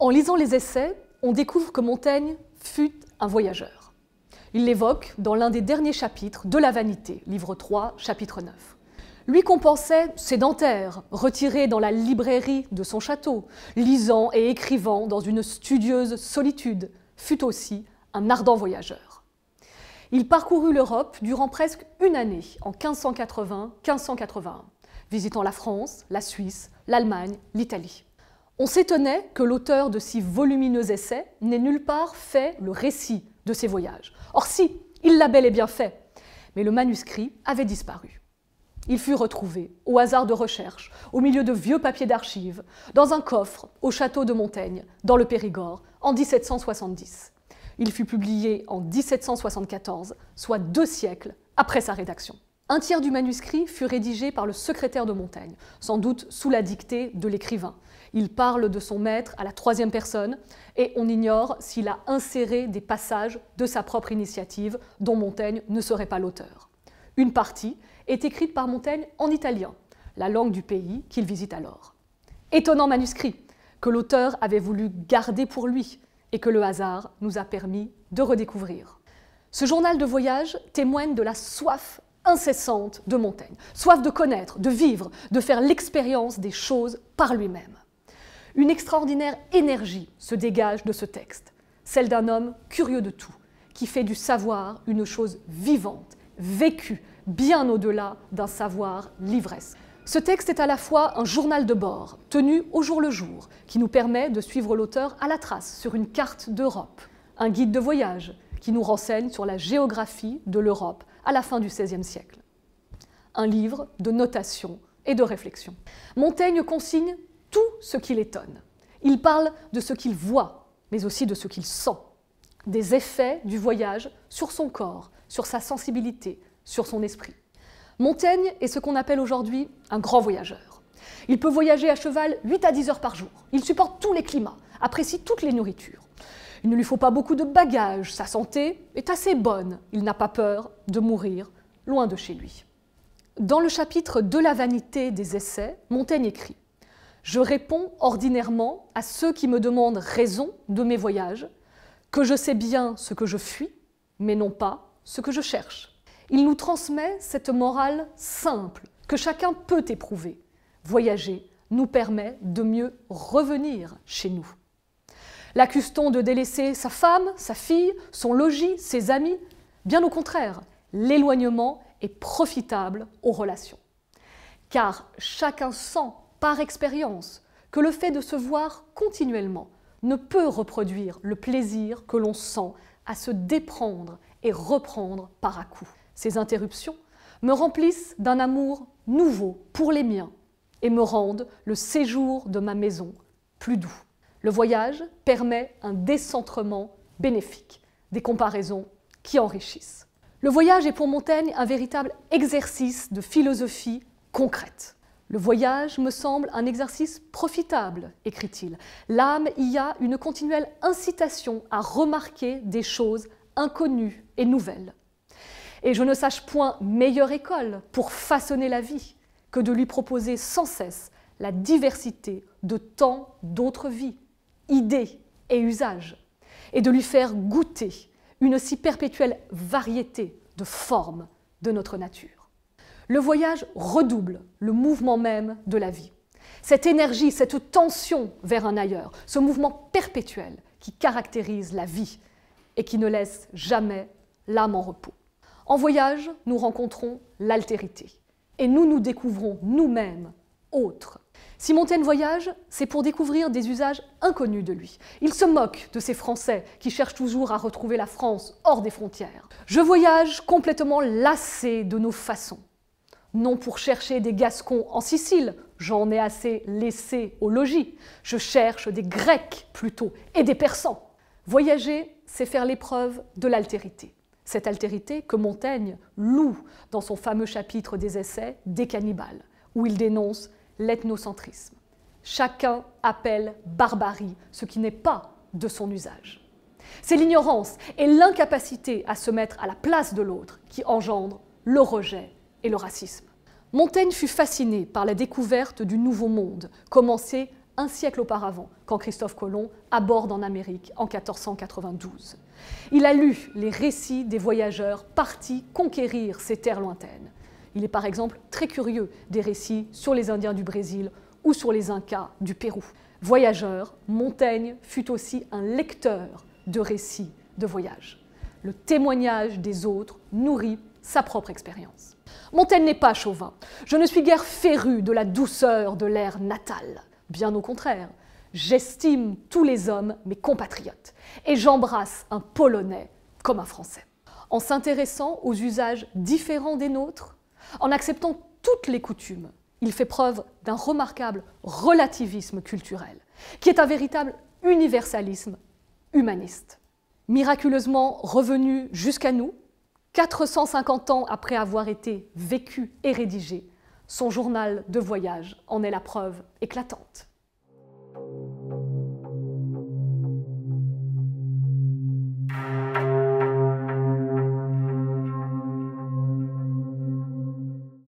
En lisant les essais, on découvre que Montaigne fut un voyageur. Il l'évoque dans l'un des derniers chapitres de La Vanité, livre 3, chapitre 9. Lui qu'on pensait sédentaire, retiré dans la librairie de son château, lisant et écrivant dans une studieuse solitude, fut aussi un ardent voyageur. Il parcourut l'Europe durant presque une année, en 1580-1581 visitant la France, la Suisse, l'Allemagne, l'Italie. On s'étonnait que l'auteur de si volumineux essais n'ait nulle part fait le récit de ses voyages. Or si, il l'a bel et bien fait, mais le manuscrit avait disparu. Il fut retrouvé, au hasard de recherche, au milieu de vieux papiers d'archives, dans un coffre au château de Montaigne, dans le Périgord, en 1770. Il fut publié en 1774, soit deux siècles après sa rédaction. Un tiers du manuscrit fut rédigé par le secrétaire de Montaigne, sans doute sous la dictée de l'écrivain. Il parle de son maître à la troisième personne et on ignore s'il a inséré des passages de sa propre initiative dont Montaigne ne serait pas l'auteur. Une partie est écrite par Montaigne en italien, la langue du pays qu'il visite alors. Étonnant manuscrit que l'auteur avait voulu garder pour lui et que le hasard nous a permis de redécouvrir. Ce journal de voyage témoigne de la soif incessante de Montaigne, soif de connaître, de vivre, de faire l'expérience des choses par lui-même. Une extraordinaire énergie se dégage de ce texte, celle d'un homme curieux de tout, qui fait du savoir une chose vivante, vécue, bien au-delà d'un savoir l'ivresse. Ce texte est à la fois un journal de bord, tenu au jour le jour, qui nous permet de suivre l'auteur à la trace sur une carte d'Europe, un guide de voyage, qui nous renseigne sur la géographie de l'Europe à la fin du XVIe siècle. Un livre de notation et de réflexion. Montaigne consigne tout ce qui l'étonne. Il parle de ce qu'il voit, mais aussi de ce qu'il sent, des effets du voyage sur son corps, sur sa sensibilité, sur son esprit. Montaigne est ce qu'on appelle aujourd'hui un grand voyageur. Il peut voyager à cheval 8 à 10 heures par jour. Il supporte tous les climats, apprécie toutes les nourritures. Il ne lui faut pas beaucoup de bagages, sa santé est assez bonne, il n'a pas peur de mourir loin de chez lui. Dans le chapitre De la vanité des essais, Montaigne écrit Je réponds ordinairement à ceux qui me demandent raison de mes voyages, que je sais bien ce que je fuis, mais non pas ce que je cherche. Il nous transmet cette morale simple que chacun peut éprouver. Voyager nous permet de mieux revenir chez nous t on de délaisser sa femme, sa fille, son logis, ses amis Bien au contraire, l'éloignement est profitable aux relations. Car chacun sent par expérience que le fait de se voir continuellement ne peut reproduire le plaisir que l'on sent à se déprendre et reprendre par à coup. Ces interruptions me remplissent d'un amour nouveau pour les miens et me rendent le séjour de ma maison plus doux. Le voyage permet un décentrement bénéfique, des comparaisons qui enrichissent. Le voyage est pour Montaigne un véritable exercice de philosophie concrète. Le voyage me semble un exercice profitable, écrit-il. L'âme y a une continuelle incitation à remarquer des choses inconnues et nouvelles. Et je ne sache point meilleure école pour façonner la vie que de lui proposer sans cesse la diversité de tant d'autres vies idées et usages et de lui faire goûter une si perpétuelle variété de formes de notre nature. Le voyage redouble le mouvement même de la vie, cette énergie, cette tension vers un ailleurs, ce mouvement perpétuel qui caractérise la vie et qui ne laisse jamais l'âme en repos. En voyage, nous rencontrons l'altérité et nous nous découvrons nous-mêmes autre. Si Montaigne voyage, c'est pour découvrir des usages inconnus de lui. Il se moque de ces Français qui cherchent toujours à retrouver la France hors des frontières. Je voyage complètement lassé de nos façons. Non pour chercher des Gascons en Sicile, j'en ai assez laissé au logis. Je cherche des Grecs plutôt et des Persans. Voyager, c'est faire l'épreuve de l'altérité. Cette altérité que Montaigne loue dans son fameux chapitre des Essais des cannibales, où il dénonce l'ethnocentrisme. Chacun appelle barbarie ce qui n'est pas de son usage. C'est l'ignorance et l'incapacité à se mettre à la place de l'autre qui engendre le rejet et le racisme. Montaigne fut fasciné par la découverte du Nouveau Monde, commencée un siècle auparavant, quand Christophe Colomb aborde en Amérique en 1492. Il a lu les récits des voyageurs partis conquérir ces terres lointaines. Il est par exemple très curieux des récits sur les Indiens du Brésil ou sur les Incas du Pérou. Voyageur, Montaigne fut aussi un lecteur de récits de voyage. Le témoignage des autres nourrit sa propre expérience. Montaigne n'est pas chauvin. Je ne suis guère féru de la douceur de l'air natal. Bien au contraire, j'estime tous les hommes mes compatriotes et j'embrasse un Polonais comme un Français. En s'intéressant aux usages différents des nôtres, en acceptant toutes les coutumes, il fait preuve d'un remarquable relativisme culturel, qui est un véritable universalisme humaniste. Miraculeusement revenu jusqu'à nous, 450 ans après avoir été vécu et rédigé, son journal de voyage en est la preuve éclatante.